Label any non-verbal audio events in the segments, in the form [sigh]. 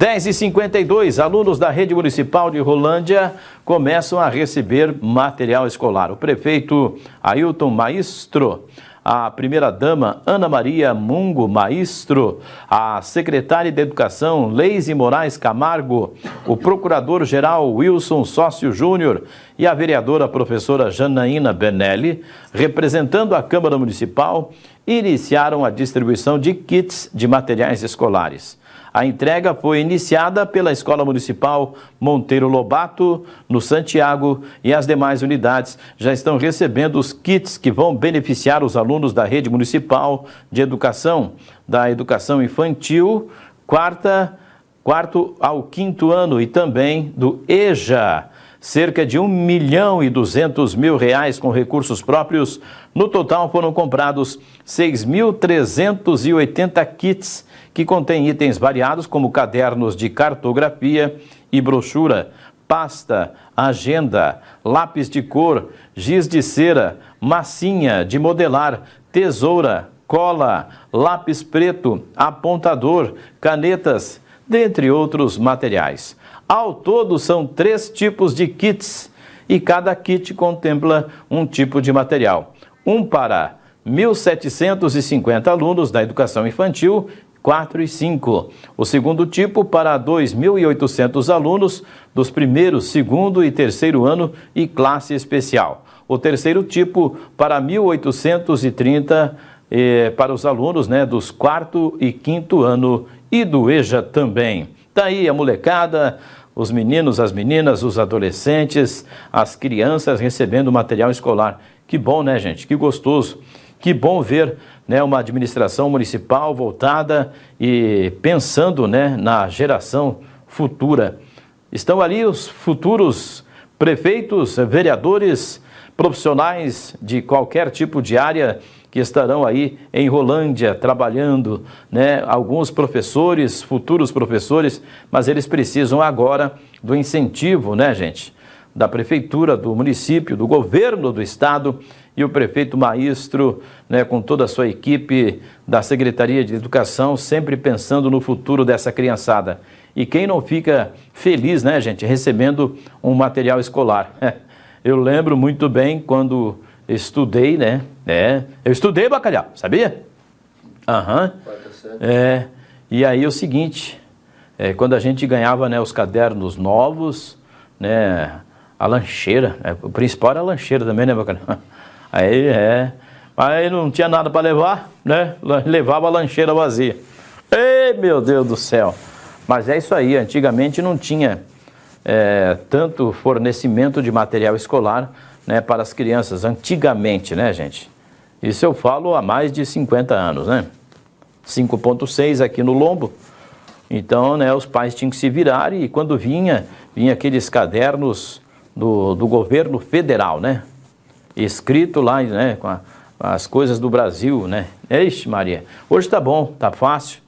10 e 52 alunos da rede municipal de Rolândia começam a receber material escolar. O prefeito Ailton Maestro, a primeira-dama Ana Maria Mungo Maestro, a secretária de Educação Leise Moraes Camargo, o procurador-geral Wilson Sócio Júnior e a vereadora professora Janaína Benelli, representando a Câmara Municipal, iniciaram a distribuição de kits de materiais escolares. A entrega foi iniciada pela Escola Municipal Monteiro Lobato, no Santiago, e as demais unidades já estão recebendo os kits que vão beneficiar os alunos da rede municipal de educação, da educação infantil, quarta, quarto ao quinto ano e também do EJA cerca de 1 milhão e 200 mil reais com recursos próprios. No total foram comprados 6.380 kits que contêm itens variados como cadernos de cartografia e brochura, pasta, agenda, lápis de cor, giz de cera, massinha de modelar, tesoura, cola, lápis preto, apontador, canetas, dentre outros materiais. Ao todo, são três tipos de kits e cada kit contempla um tipo de material. Um para 1.750 alunos da educação infantil 4 e 5. O segundo tipo para 2.800 alunos dos primeiros, segundo e terceiro ano e classe especial. O terceiro tipo para 1.830 para os alunos né, dos quarto e quinto ano e do EJA também. Tá aí a molecada, os meninos, as meninas, os adolescentes, as crianças recebendo material escolar. Que bom, né, gente? Que gostoso. Que bom ver né, uma administração municipal voltada e pensando né, na geração futura. Estão ali os futuros prefeitos, vereadores, profissionais de qualquer tipo de área que estarão aí em Rolândia trabalhando, né? Alguns professores, futuros professores, mas eles precisam agora do incentivo, né, gente? Da prefeitura, do município, do governo do estado e o prefeito Maestro, né, com toda a sua equipe da Secretaria de Educação, sempre pensando no futuro dessa criançada. E quem não fica feliz, né, gente, recebendo um material escolar? [laughs] Eu lembro muito bem quando Estudei, né? É. Eu estudei bacalhau, sabia? Aham. Uhum. É. E aí é o seguinte, é, quando a gente ganhava né, os cadernos novos, né? A lancheira, é, o principal era a lancheira também, né, bacalhau? [laughs] Aí é. Aí não tinha nada para levar, né? Levava a lancheira vazia. Ei, meu Deus do céu! Mas é isso aí, antigamente não tinha é, tanto fornecimento de material escolar né, para as crianças antigamente, né, gente? Isso eu falo há mais de 50 anos, né? 5.6 aqui no lombo. Então, né, os pais tinham que se virar e quando vinha, vinha aqueles cadernos do, do governo federal, né? Escrito lá, né, com a, as coisas do Brasil, né? Ixi, Maria, hoje tá bom, tá fácil,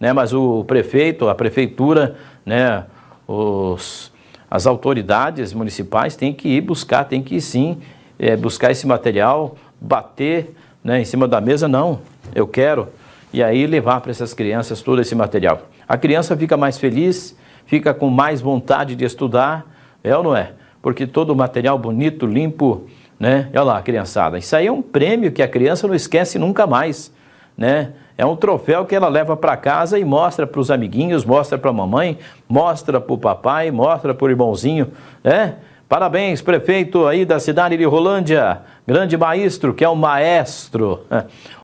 né? Mas o prefeito, a prefeitura, né, os as autoridades municipais têm que ir buscar, têm que ir, sim é, buscar esse material, bater né, em cima da mesa, não, eu quero. E aí levar para essas crianças todo esse material. A criança fica mais feliz, fica com mais vontade de estudar, é ou não é? Porque todo o material bonito, limpo, né? Olha lá, criançada. Isso aí é um prêmio que a criança não esquece nunca mais né? É um troféu que ela leva para casa e mostra para os amiguinhos, mostra para a mamãe, mostra para o papai, mostra para o irmãozinho, né? Parabéns, prefeito aí da cidade de Rolândia, grande maestro, que é o maestro. [laughs]